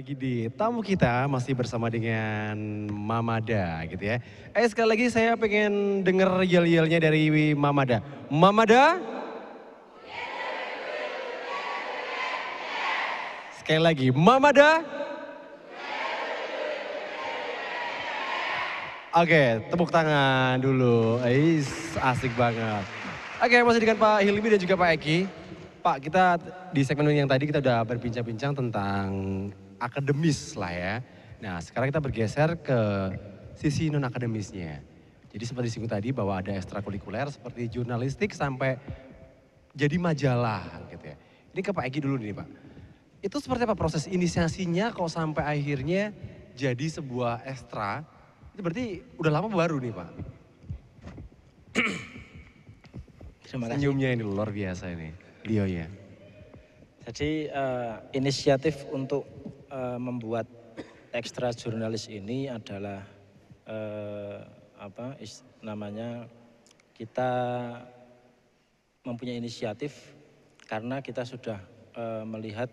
lagi di tamu kita masih bersama dengan Mamada gitu ya. Eh sekali lagi saya pengen denger yel-yelnya dari Mamada. Mamada? Sekali lagi, Mamada? Oke, tepuk tangan dulu. Is asik banget. Oke, masih dengan Pak Hilmi dan juga Pak Eki. Pak, kita di segmen yang tadi kita udah berbincang-bincang tentang akademis lah ya. Nah sekarang kita bergeser ke sisi non akademisnya. Jadi seperti disinggung tadi bahwa ada ekstrakurikuler seperti jurnalistik sampai jadi majalah gitu ya. Ini ke Pak Egi dulu nih Pak. Itu seperti apa proses inisiasinya kalau sampai akhirnya jadi sebuah ekstra? Itu berarti udah lama baru nih Pak. Terima Senyumnya ini luar biasa ini. Leo ya. Jadi uh, inisiatif untuk uh, membuat ekstra jurnalis ini adalah uh, apa is, namanya kita mempunyai inisiatif karena kita sudah uh, melihat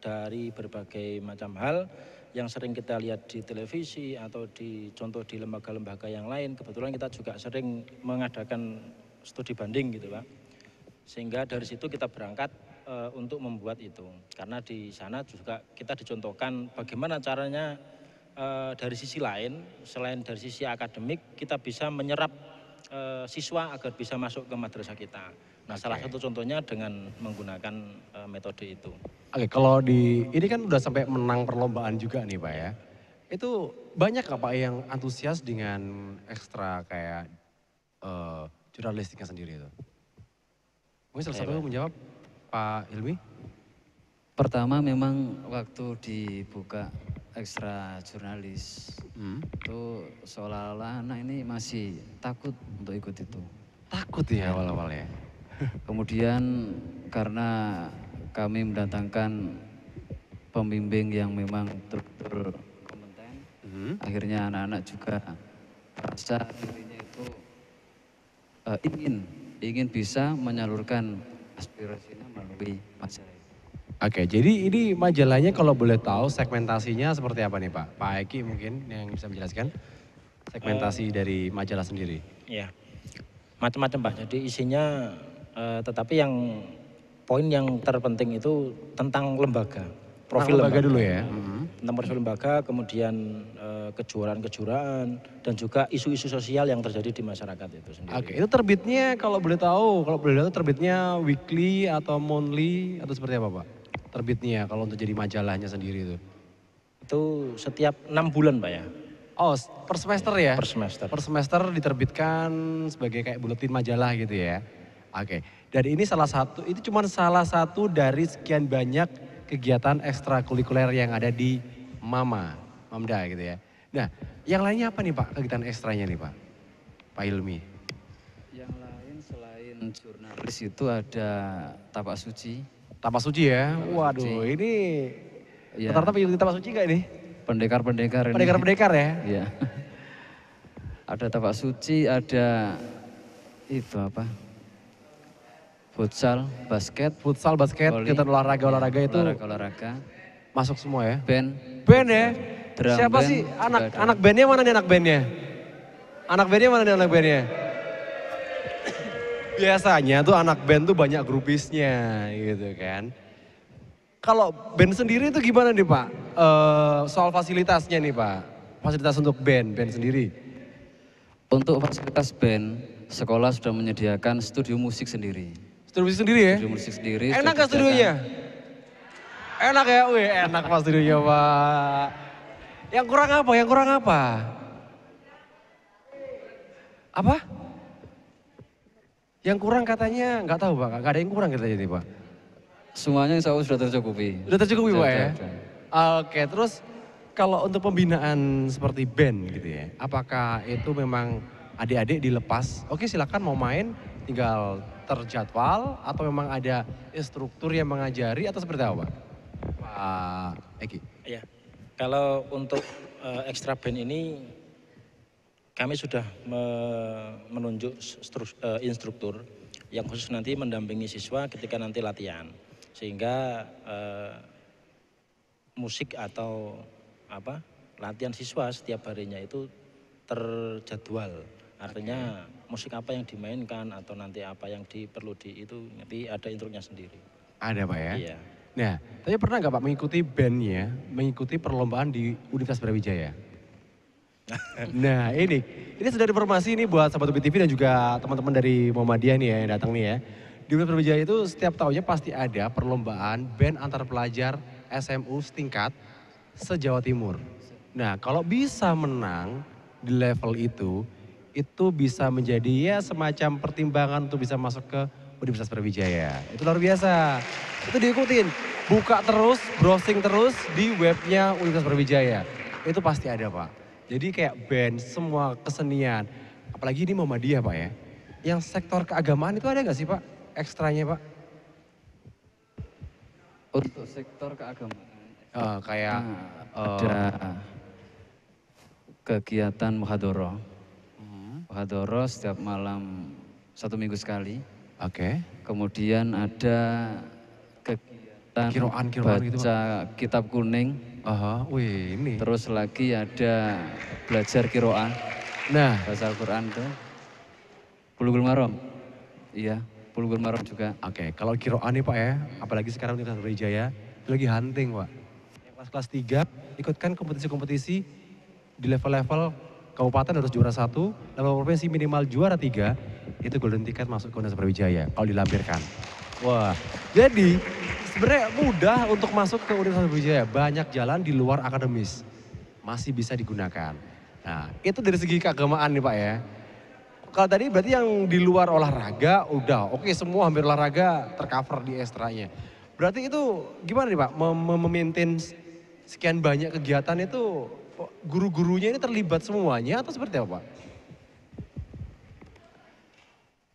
dari berbagai macam hal yang sering kita lihat di televisi atau di contoh di lembaga-lembaga yang lain. Kebetulan kita juga sering mengadakan studi banding gitu Pak. Sehingga dari situ kita berangkat Eh, untuk membuat itu karena di sana juga kita dicontohkan bagaimana caranya eh, dari sisi lain selain dari sisi akademik kita bisa menyerap eh, siswa agar bisa masuk ke madrasah kita. Nah, okay. salah satu contohnya dengan menggunakan uh, metode itu. Oke, okay, kalau di ini kan udah sampai menang perlombaan juga nih, Pak ya. Itu banyak apa yang antusias dengan ekstra kayak uh, jurnalistiknya sendiri itu? Mungkin salah satu menjawab. Pak Ilmi? Pertama memang waktu dibuka ekstra jurnalis hmm. itu seolah-olah anak ini masih takut untuk ikut itu. Takut ya awal-awalnya. Kemudian karena kami mendatangkan pembimbing yang memang struktur kompeten, hmm. akhirnya anak-anak juga merasa dirinya itu uh, ingin ingin bisa menyalurkan aspirasinya melalui masyarakat. Oke, jadi ini majalahnya kalau boleh tahu segmentasinya seperti apa nih Pak? Pak Eki mungkin yang bisa menjelaskan segmentasi uh, dari majalah sendiri. Iya, macam-macam Pak. Jadi isinya, uh, tetapi yang poin yang terpenting itu tentang lembaga, profil tentang lembaga, lembaga dulu ya. Mm -hmm nomor lembaga, kemudian eh, kejuaraan-kejuaraan, dan juga isu-isu sosial yang terjadi di masyarakat itu sendiri. Oke, itu terbitnya kalau boleh tahu, kalau boleh tahu terbitnya weekly atau monthly atau seperti apa Pak? Terbitnya kalau untuk jadi majalahnya sendiri itu? Itu setiap enam bulan Pak ya. Oh, per semester ya? Per semester. Per semester diterbitkan sebagai kayak buletin majalah gitu ya. Oke. Dan ini salah satu, itu cuma salah satu dari sekian banyak kegiatan ekstrakurikuler yang ada di Mama, Mamda gitu ya. Nah, yang lainnya apa nih Pak kegiatan ekstranya nih Pak? Pak Ilmi. Yang lain selain jurnalis itu ada tapak suci. Tapak suci ya? Tapa Waduh, suci. ini ya. rata-rata tapak suci iya. gak ini? Pendekar-pendekar ini. Pendekar-pendekar ya? Iya. ada tapak suci, ada itu apa? Futsal, basket. Futsal, basket, kita olahraga-olahraga iya, itu. Olahraga-olahraga. Masuk semua ya. Band. Band ya. Drum Siapa band, sih anak drum. anak bandnya mana nih anak bandnya? Anak bandnya mana nih anak bandnya? Biasanya tuh anak band tuh banyak grupisnya gitu kan. Kalau band sendiri itu gimana nih Pak? Uh, soal fasilitasnya nih Pak. Fasilitas untuk band, band sendiri. Untuk fasilitas band, sekolah sudah menyediakan studio musik sendiri. Studio musik sendiri ya? Studio musik sendiri. Enak gak studionya? Enak ya? Wih enak pas tidurnya Pak. Yang kurang apa? Yang kurang apa? Apa? Yang kurang katanya nggak tahu Pak, nggak ada yang kurang kita jadi Pak. Semuanya insya Allah sudah tercukupi. Sudah tercukupi Pak ya? Oke, Oke, terus kalau untuk pembinaan seperti band gitu ya, apakah itu memang adik-adik dilepas? Oke silakan mau main, tinggal terjadwal atau memang ada instruktur yang mengajari atau seperti apa? Pak Egi. Ya, kalau untuk uh, extra band ini kami sudah me menunjuk uh, instruktur yang khusus nanti mendampingi siswa ketika nanti latihan sehingga uh, musik atau apa latihan siswa setiap harinya itu terjadwal artinya okay. musik apa yang dimainkan atau nanti apa yang diperlu di itu nanti ada instruknya sendiri ada pak ya iya Nah, tapi pernah nggak Pak mengikuti bandnya, mengikuti perlombaan di Universitas Brawijaya? nah ini, ini sudah informasi ini buat sahabat UBI dan juga teman-teman dari Muhammadiyah nih ya yang datang nih ya. Di Universitas Brawijaya itu setiap tahunnya pasti ada perlombaan band antar pelajar SMU setingkat se-Jawa Timur. Nah kalau bisa menang di level itu, itu bisa menjadi ya semacam pertimbangan untuk bisa masuk ke Universitas Brawijaya. Itu luar biasa. Itu diikutin. Buka terus, browsing terus di webnya Universitas Brawijaya. Itu pasti ada Pak. Jadi kayak band, semua kesenian. Apalagi ini Muhammadiyah Pak ya. Yang sektor keagamaan itu ada nggak sih Pak? Ekstranya Pak? Untuk sektor keagamaan. Uh, kayak uh, ada kegiatan muhadoro. Uh hmm. -huh. Muhadoro setiap malam satu minggu sekali Oke. Okay. Kemudian ada kegiatan kiroan, kiroan baca gitu, kitab kuning. Aha, wih ini. Terus lagi ada belajar kiroan. Nah. Bahasa Al-Quran tuh. Bulughul Marom, Iya, Bulughul Marom juga. Oke, okay. kalau kiroan nih Pak ya, apalagi sekarang kita Universitas itu lagi hunting Pak. kelas kelas tiga ikutkan kompetisi-kompetisi di level-level kabupaten harus juara satu, dan provinsi minimal juara tiga, itu golden ticket masuk ke Universitas Brawijaya kalau dilampirkan. Wah, jadi sebenarnya mudah untuk masuk ke Universitas Brawijaya. Banyak jalan di luar akademis masih bisa digunakan. Nah, itu dari segi keagamaan nih Pak ya. Kalau tadi berarti yang di luar olahraga udah oke okay, semua hampir olahraga tercover di ekstranya. Berarti itu gimana nih Pak mem memaintain sekian banyak kegiatan itu guru-gurunya ini terlibat semuanya atau seperti apa?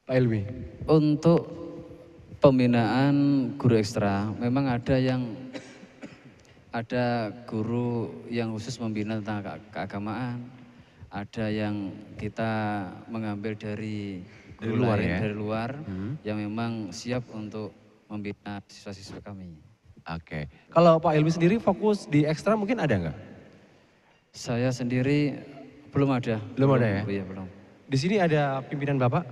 Pak Ilmi. Untuk pembinaan guru ekstra memang ada yang ada guru yang khusus membina tentang ke keagamaan, ada yang kita mengambil dari dari luar ya? dari luar hmm. yang memang siap untuk membina siswa-siswa kami. Oke, okay. kalau Pak Ilmi sendiri fokus di ekstra mungkin ada nggak? Saya sendiri belum ada. Belum, ada ya? Oh iya, belum. Di sini ada pimpinan Bapak?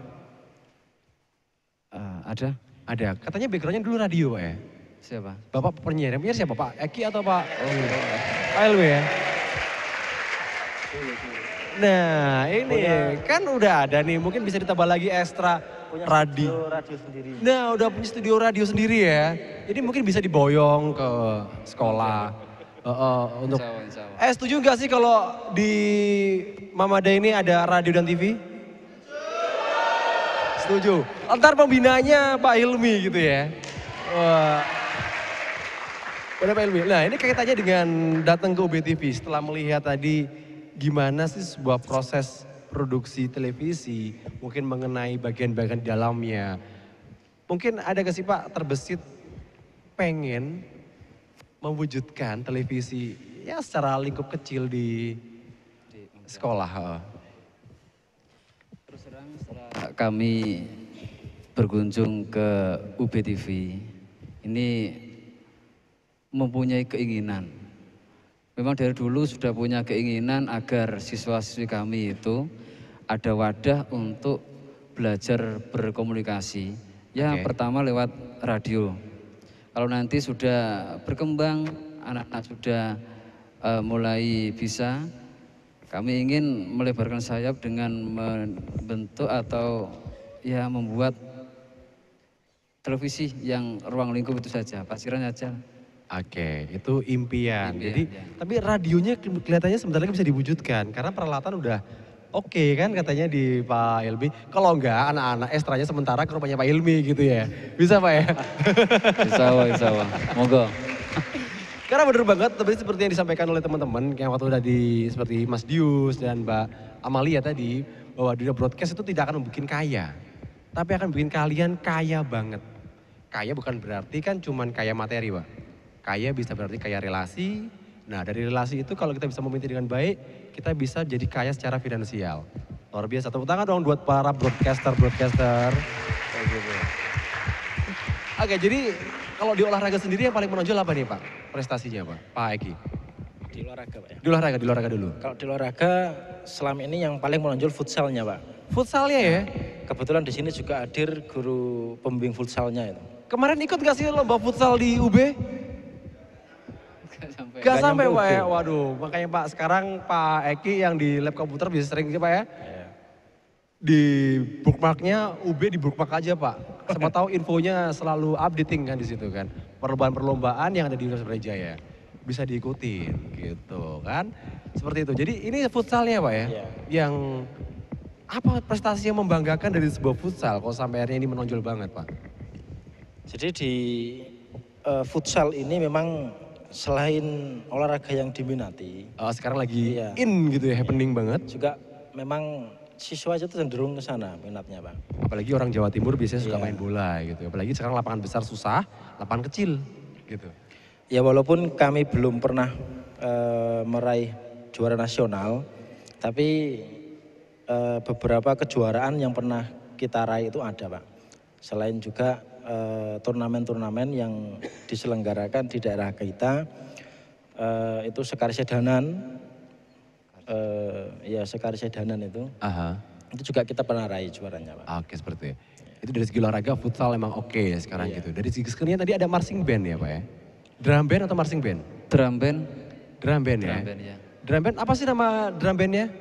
Uh, ada. Ada. Katanya backgroundnya dulu radio Pak ya? Siapa? Bapak penyiar. Penyiar siapa Pak? Eki atau Pak? Oh, iya. Pak LW ya? Nah ini punya, kan udah ada nih mungkin bisa ditambah lagi ekstra radio. radio sendiri. Nah udah punya studio radio sendiri ya. Jadi mungkin bisa diboyong ke sekolah. Uh, uh, untuk. Insya Allah, insya Allah. Eh setuju nggak sih kalau di Mamada ini ada radio dan TV? Setuju. Ntar pembinanya Pak Ilmi gitu ya. Wah. Pada Pak Ilmi Nah ini kaitannya dengan datang ke UBTV setelah melihat tadi gimana sih sebuah proses produksi televisi, mungkin mengenai bagian-bagian dalamnya. Mungkin ada gak sih Pak terbesit pengen mewujudkan televisi ya secara lingkup kecil di, sekolah. Terus terang setelah kami berkunjung ke UBTV ini mempunyai keinginan. Memang dari dulu sudah punya keinginan agar siswa-siswi kami itu ada wadah untuk belajar berkomunikasi. Ya okay. pertama lewat radio kalau nanti sudah berkembang, anak-anak sudah uh, mulai bisa, kami ingin melebarkan sayap dengan membentuk atau ya membuat televisi yang ruang lingkup itu saja, pasiran saja. Oke, itu impian. impian Jadi, ya. tapi radionya kelihatannya sebentar lagi bisa diwujudkan karena peralatan udah oke okay, kan katanya di Pak Ilmi. Kalau enggak anak-anak estranya sementara ke rumahnya Pak Ilmi gitu ya. Bisa Pak ya? Bisa Pak, bisa Pak. Moga. Karena benar banget tapi seperti yang disampaikan oleh teman-teman yang waktu tadi seperti Mas Dius dan Mbak Amalia tadi bahwa dunia broadcast itu tidak akan membuat kaya. Tapi akan bikin kalian kaya banget. Kaya bukan berarti kan cuman kaya materi Pak. Kaya bisa berarti kaya relasi. Nah dari relasi itu kalau kita bisa memimpin dengan baik kita bisa jadi kaya secara finansial. Luar biasa. Tepuk tangan dong buat para broadcaster-broadcaster. Gitu. Oke, jadi kalau di olahraga sendiri yang paling menonjol apa nih Pak? Prestasinya Pak, Pak Eki. Di olahraga Pak ya? Di olahraga, di olahraga dulu. Kalau di olahraga selama ini yang paling menonjol futsalnya Pak. Futsalnya ya? Nah, kebetulan di sini juga hadir guru pembimbing futsalnya itu. Kemarin ikut gak sih lomba futsal di UB? Gak sampai. Gak sampai Pak ya. Waduh, makanya Pak sekarang Pak Eki yang di lab komputer bisa sering sih Pak ya. Iya. Di bookmarknya UB di bookmark aja Pak. Sama tahu infonya selalu updating kan di situ kan. Perlombaan-perlombaan yang ada di Universitas Brawijaya bisa diikuti gitu kan. Seperti itu. Jadi ini futsalnya Pak ya. Yeah. Yang apa prestasi yang membanggakan dari sebuah futsal kalau sampai akhirnya ini menonjol banget Pak? Jadi di uh, futsal ini memang selain olahraga yang diminati. Oh, sekarang lagi iya. in gitu ya, happening iya. banget. Juga memang siswa itu cenderung ke sana minatnya bang. Apalagi orang Jawa Timur biasanya iya. suka main bola gitu. Apalagi sekarang lapangan besar susah, lapangan kecil gitu. Ya walaupun kami belum pernah e, meraih juara nasional, tapi e, beberapa kejuaraan yang pernah kita raih itu ada Pak. Selain juga Eh, turnamen-turnamen yang diselenggarakan di daerah kita uh, itu sekar sedanan uh, ya sekar sedanan itu Aha. itu juga kita pernah raih juaranya pak oke seperti itu itu dari segi olahraga futsal emang oke okay sekarang iya. gitu dari segi kesenian tadi ada marching band ya pak ya drum band atau marching band drum band drum band ya band, ya drum band apa sih nama drum bandnya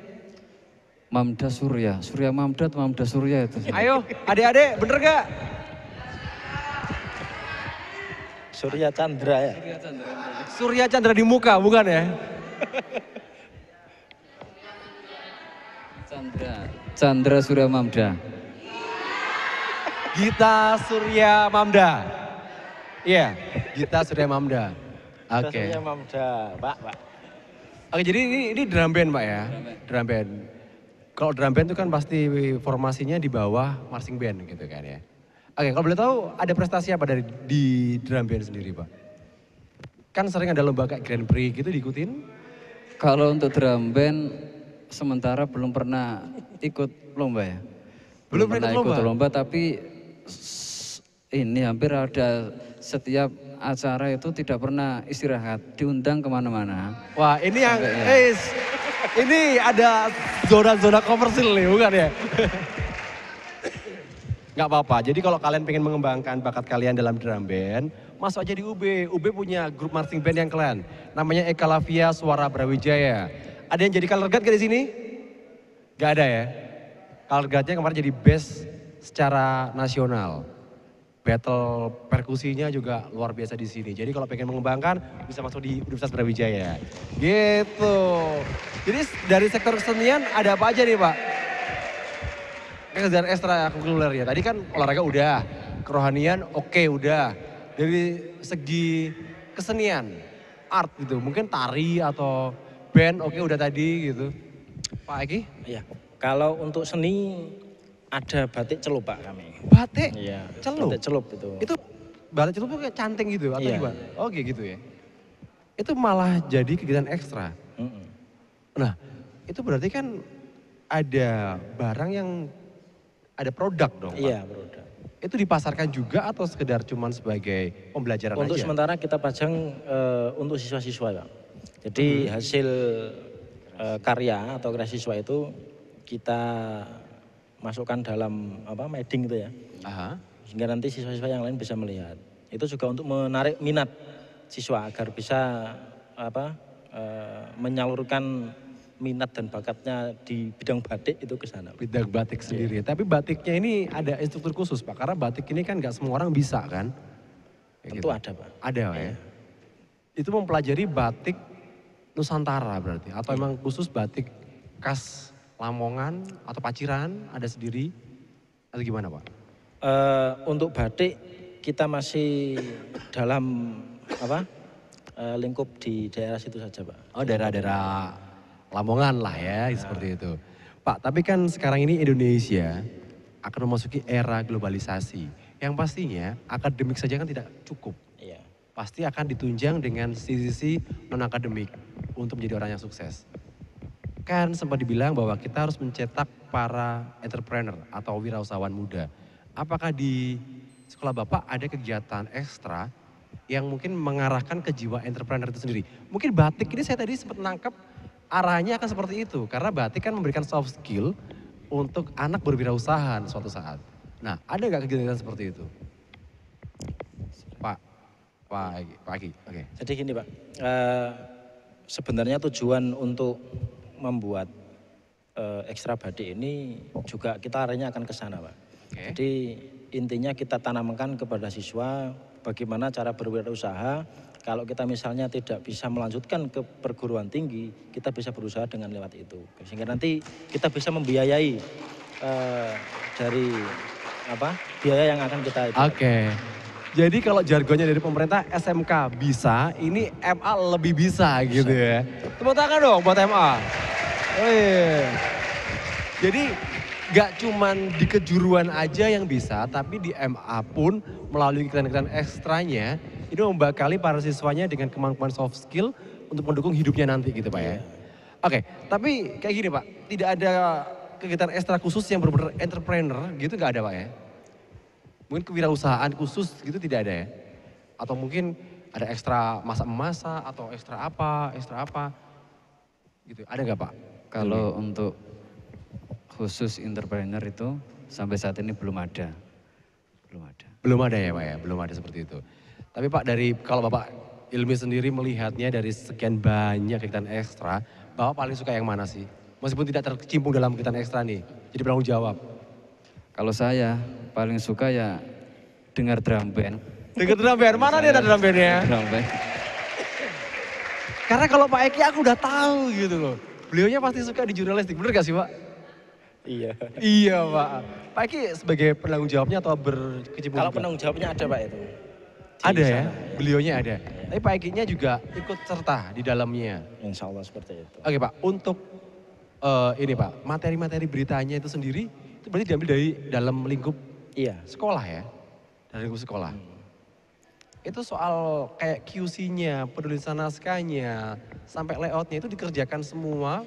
Mamda Surya, Surya Mamda atau Mamda Surya itu. Ayo, adik-adik, bener gak? Surya Chandra ya. Surya Chandra. di muka bukan ya? Chandra, Chandra Surya Mamda. Gita Surya Mamda. Iya, yeah, Gita Surya Mamda. Oke. Okay. Surya Mamda, Pak, Pak. Oke, jadi ini, ini drum band, Pak ya? Drum band. band. Kalau drum band itu kan pasti formasinya di bawah marching band gitu kan ya. Oke, kalau boleh tahu ada prestasi apa dari di drum band sendiri, Pak? Kan sering ada lomba kayak Grand Prix gitu diikutin. Kalau untuk drum band sementara belum pernah ikut lomba ya. Belum, belum pernah ikut lomba. lomba tapi ini hampir ada setiap acara itu tidak pernah istirahat, diundang kemana-mana. Wah ini yang, Sampai, ya. eh, ini ada zona-zona komersil nih bukan ya? nggak apa-apa. Jadi kalau kalian pengen mengembangkan bakat kalian dalam drum band, masuk aja di UB. UB punya grup marching band yang keren. Namanya Eka Lavia Suara Brawijaya. Ada yang jadi color guard gak di sini? Gak ada ya? Color guardnya kemarin jadi best secara nasional. Battle perkusinya juga luar biasa di sini. Jadi kalau pengen mengembangkan bisa masuk di Universitas Brawijaya. Gitu. Jadi dari sektor kesenian ada apa aja nih Pak? ekstra ekstrakurikuler ya. Tadi kan olahraga udah, kerohanian oke okay, udah. Dari segi kesenian, art gitu, mungkin tari atau band oke okay, udah tadi gitu. Pak Eki? Iya. Kalau untuk seni ada batik celup Pak kami. Batik? Iya. Celup. Batik celup itu. Itu batik celup kayak canting gitu atau iya. gimana? Oke oh, okay, gitu ya. Itu malah jadi kegiatan ekstra. Mm -mm. Nah, itu berarti kan ada barang yang ada produk dong Pak. Iya produk. Itu dipasarkan juga atau sekedar cuman sebagai pembelajaran untuk aja? Untuk sementara kita pajang uh, untuk siswa-siswa Pak. Jadi hmm. hasil uh, karya atau kreasi siswa itu kita masukkan dalam apa meding, itu ya. Aha. Sehingga nanti siswa-siswa yang lain bisa melihat. Itu juga untuk menarik minat siswa agar bisa apa uh, menyalurkan minat dan bakatnya di bidang batik itu ke sana. Bidang batik iya. sendiri. Ya. Tapi batiknya ini ada instruktur khusus Pak, karena batik ini kan nggak semua orang bisa kan? Ya Tentu gitu. ada Pak. Ada Pak ya? Iya. Itu mempelajari batik Nusantara berarti? Atau ya. emang khusus batik khas Lamongan atau Paciran ada sendiri? Atau gimana Pak? Uh, untuk batik kita masih dalam apa uh, lingkup di daerah situ saja Pak. Oh daerah-daerah Lamongan lah ya, ya, seperti itu. Pak, tapi kan sekarang ini Indonesia akan memasuki era globalisasi yang pastinya akademik saja kan tidak cukup. Ya. Pasti akan ditunjang dengan sisi-sisi non akademik untuk menjadi orang yang sukses. Kan sempat dibilang bahwa kita harus mencetak para entrepreneur atau wirausahawan muda. Apakah di sekolah Bapak ada kegiatan ekstra yang mungkin mengarahkan ke jiwa entrepreneur itu sendiri? Mungkin batik ini saya tadi sempat nangkep arahnya akan seperti itu karena batik kan memberikan soft skill untuk anak berwirausaha suatu saat. Nah, ada nggak kegiatan seperti itu? Pak, Pak Agi, oke. Okay. Jadi gini Pak, uh, sebenarnya tujuan untuk membuat uh, ekstra batik ini juga kita arahnya akan ke sana Pak. Okay. Jadi intinya kita tanamkan kepada siswa bagaimana cara berwirausaha kalau kita misalnya tidak bisa melanjutkan ke perguruan tinggi, kita bisa berusaha dengan lewat itu. Sehingga nanti kita bisa membiayai uh, dari apa biaya yang akan kita. Oke. Okay. Jadi kalau jargonnya dari pemerintah SMK bisa, ini MA lebih bisa gitu ya. Tepuk tangan dong buat MA. Oh, iya. Jadi gak cuman di kejuruan aja yang bisa, tapi di MA pun melalui kegiatan-kegiatan ekstranya itu membakali para siswanya dengan kemampuan soft skill untuk mendukung hidupnya nanti gitu Pak ya. Iya. Oke, okay, tapi kayak gini Pak, tidak ada kegiatan ekstra khusus yang benar-benar entrepreneur gitu gak ada Pak ya? Mungkin kewirausahaan khusus gitu tidak ada ya? Atau mungkin ada ekstra masa masa atau ekstra apa, ekstra apa gitu. Ada nggak Pak? Kalau untuk khusus entrepreneur itu sampai saat ini belum ada. Belum ada. Belum ada ya Pak ya, belum ada seperti itu. Tapi Pak dari kalau Bapak ilmi sendiri melihatnya dari sekian banyak kegiatan ekstra, Bapak paling suka yang mana sih? Meskipun tidak tercimpung dalam kegiatan ekstra nih, jadi perlu jawab. Kalau saya paling suka ya dengar drum band. Dengar drum band, mana dia ada drum bandnya? Drum band. Karena kalau Pak Eki aku udah tahu gitu loh. Beliaunya pasti suka di jurnalistik, bener gak sih Pak? Iya. Iya Pak. Pak Eki sebagai penanggung jawabnya atau berkecimpung? Kalau penanggung jawabnya ada Pak itu. ada ya? beliaunya ada. Iya. Tapi Pak Eki-nya juga ikut serta di dalamnya. Insya Allah seperti itu. Oke Pak, untuk uh, ini Pak, materi-materi beritanya itu sendiri, itu berarti diambil dari dalam lingkup iya. sekolah ya? Dari lingkup sekolah. Hmm. Itu soal kayak QC-nya, penulisan naskahnya, sampai layout-nya itu dikerjakan semua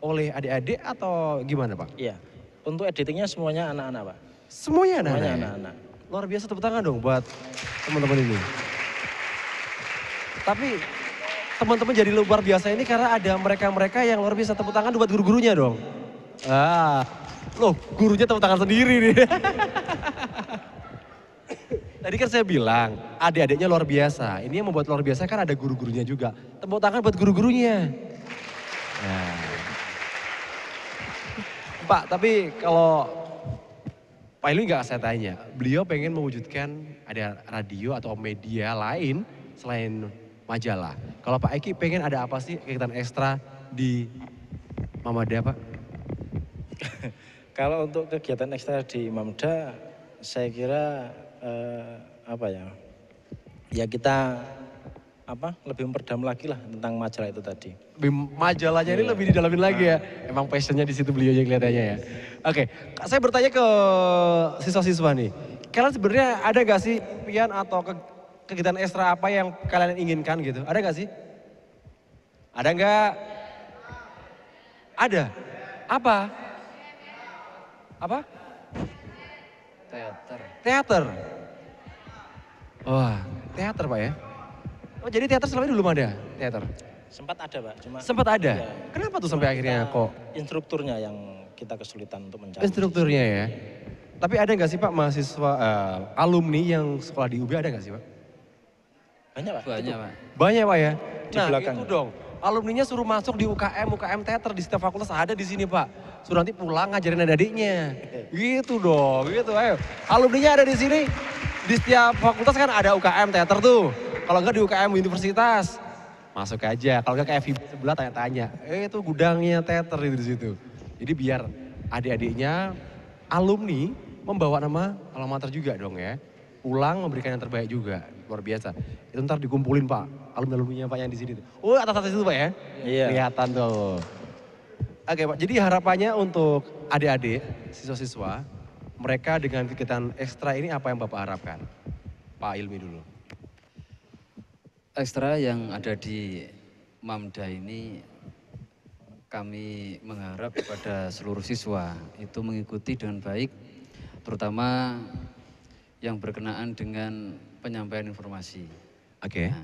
oleh adik-adik atau gimana Pak? Iya, untuk editingnya semuanya anak-anak Pak. Semuanya anak-anak? Semuanya ya? anak Luar biasa tepuk tangan dong buat teman-teman ini. Tapi teman-teman jadi luar biasa ini karena ada mereka-mereka yang luar biasa tepuk tangan buat guru-gurunya dong. Ah, loh gurunya tepuk tangan sendiri nih. Tadi kan saya bilang, adik-adiknya luar biasa. Ini yang membuat luar biasa kan ada guru-gurunya juga. Tepuk tangan buat guru-gurunya. Nah. Pak, tapi kalau Pak Ilmi nggak saya tanya, beliau pengen mewujudkan ada radio atau media lain selain majalah. Kalau Pak Eki pengen ada apa sih kegiatan ekstra di Mamada Pak? Kalau untuk kegiatan ekstra di Mamada, saya kira eh, apa ya? Ya kita apa lebih memperdam lagi lah tentang majalah itu tadi. Majalahnya ini iya. lebih didalamin lagi ya. Emang passionnya di situ beliau kelihatannya ya. Oke, okay. saya bertanya ke siswa-siswa nih. Kalian sebenarnya ada gak sih pian atau ke kegiatan ekstra apa yang kalian inginkan gitu? Ada gak sih? Ada nggak? Ada. Apa? Apa? Teater. Teater. Wah, teater pak ya? Oh jadi teater selama ini belum ada teater? Sempat ada pak, cuma sempat ada. Ya, Kenapa tuh sampai akhirnya kok? Instrukturnya yang kita kesulitan untuk mencari. Instrukturnya ya. Tapi ada nggak sih pak mahasiswa uh, alumni yang sekolah di UB ada nggak sih pak? Banyak pak. Banyak pak. Banyak pak ya. Di nah belakang. itu dong. Alumninya suruh masuk di UKM, UKM teater di setiap fakultas ada di sini pak. Suruh nanti pulang ngajarin adiknya Gitu dong, gitu ayo. Alumninya ada di sini, di setiap fakultas kan ada UKM teater tuh. Kalau enggak di UKM universitas, masuk aja. Kalau enggak ke FIB sebelah tanya-tanya. Eh itu gudangnya teater di situ. Jadi biar adik-adiknya alumni membawa nama alamater juga dong ya. Pulang memberikan yang terbaik juga. Luar biasa. Itu ntar dikumpulin Pak. Alumni-alumninya Pak yang di sini. Oh atas-atas itu Pak ya. Iya. Kelihatan tuh. Oke Pak, jadi harapannya untuk adik-adik, siswa-siswa, mereka dengan kegiatan ekstra ini apa yang Bapak harapkan? Pak Ilmi dulu ekstra yang ada di Mamda ini kami mengharap kepada seluruh siswa itu mengikuti dengan baik terutama yang berkenaan dengan penyampaian informasi. Oke. Okay. Nah,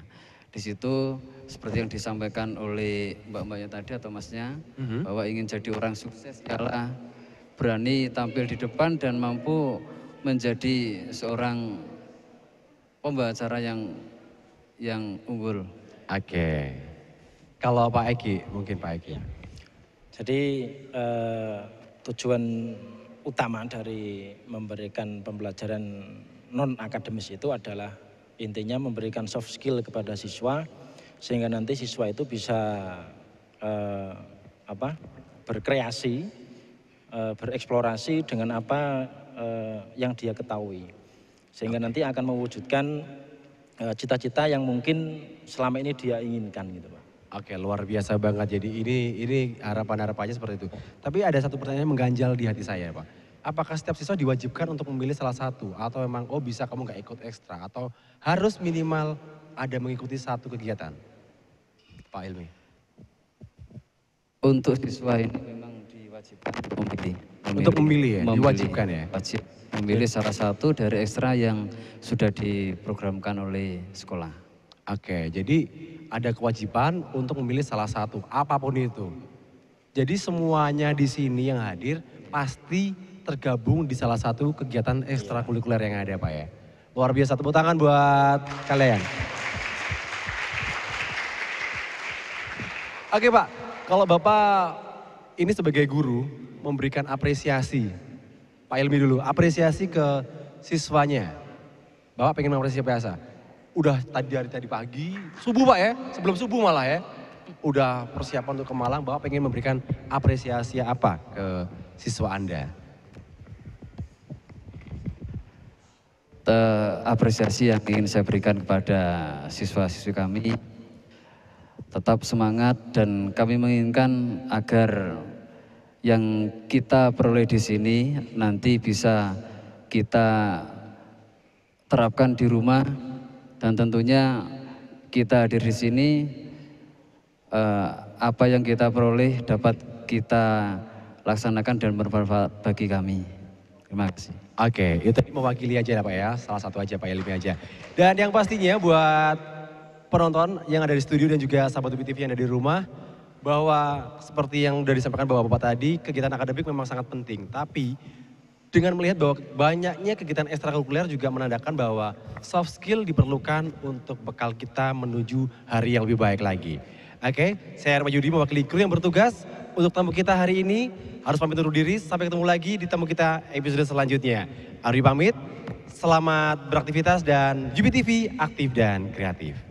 di situ seperti yang disampaikan oleh mbak-mbaknya tadi atau masnya mm -hmm. bahwa ingin jadi orang sukses ialah berani tampil di depan dan mampu menjadi seorang pembacara yang yang unggul. Oke. Kalau Pak Eki, mungkin Pak Eki. Jadi eh, tujuan utama dari memberikan pembelajaran non akademis itu adalah intinya memberikan soft skill kepada siswa sehingga nanti siswa itu bisa eh, apa berkreasi eh, bereksplorasi dengan apa eh, yang dia ketahui sehingga okay. nanti akan mewujudkan Eh, cita-cita yang mungkin selama ini dia inginkan gitu Pak. Oke, luar biasa banget. Jadi ini ini harapan-harapannya seperti itu. Tapi ada satu pertanyaan yang mengganjal di hati saya, Pak. Apakah setiap siswa diwajibkan untuk memilih salah satu atau memang oh bisa kamu nggak ikut ekstra atau harus minimal ada mengikuti satu kegiatan? Pak Ilmi. Untuk siswa ini memang diwajibkan memilih memilih, untuk memilih ya, memilih, diwajibkan ya. Wajib memilih salah satu dari ekstra yang sudah diprogramkan oleh sekolah. Oke, jadi ada kewajiban untuk memilih salah satu apapun itu. Jadi semuanya di sini yang hadir pasti tergabung di salah satu kegiatan ekstrakurikuler yang ada, Pak ya. Luar biasa tepuk tangan buat kalian. Oke, Pak. Kalau Bapak ini sebagai guru memberikan apresiasi. Pak Ilmi dulu, apresiasi ke siswanya. Bapak pengen mengapresiasi biasa. Udah tadi hari tadi pagi, subuh Pak ya, sebelum subuh malah ya. Udah persiapan untuk ke Malang, Bapak pengen memberikan apresiasi apa ke siswa Anda? Te apresiasi yang ingin saya berikan kepada siswa-siswi kami tetap semangat dan kami menginginkan agar yang kita peroleh di sini nanti bisa kita terapkan di rumah dan tentunya kita hadir di sini eh, apa yang kita peroleh dapat kita laksanakan dan bermanfaat bagi kami. Terima kasih. Oke, itu mewakili aja ya Pak ya, salah satu aja Pak Elmi ya, aja. Dan yang pastinya buat penonton yang ada di studio dan juga sahabat Ubi TV yang ada di rumah bahwa seperti yang sudah disampaikan Bapak-Bapak tadi, kegiatan akademik memang sangat penting. Tapi dengan melihat bahwa banyaknya kegiatan ekstrakurikuler juga menandakan bahwa soft skill diperlukan untuk bekal kita menuju hari yang lebih baik lagi. Oke, saya Herma Yudi mewakili kru yang bertugas untuk tamu kita hari ini harus pamit undur diri. Sampai ketemu lagi di tamu kita episode selanjutnya. Arwi pamit, selamat beraktivitas dan UBTV aktif dan kreatif.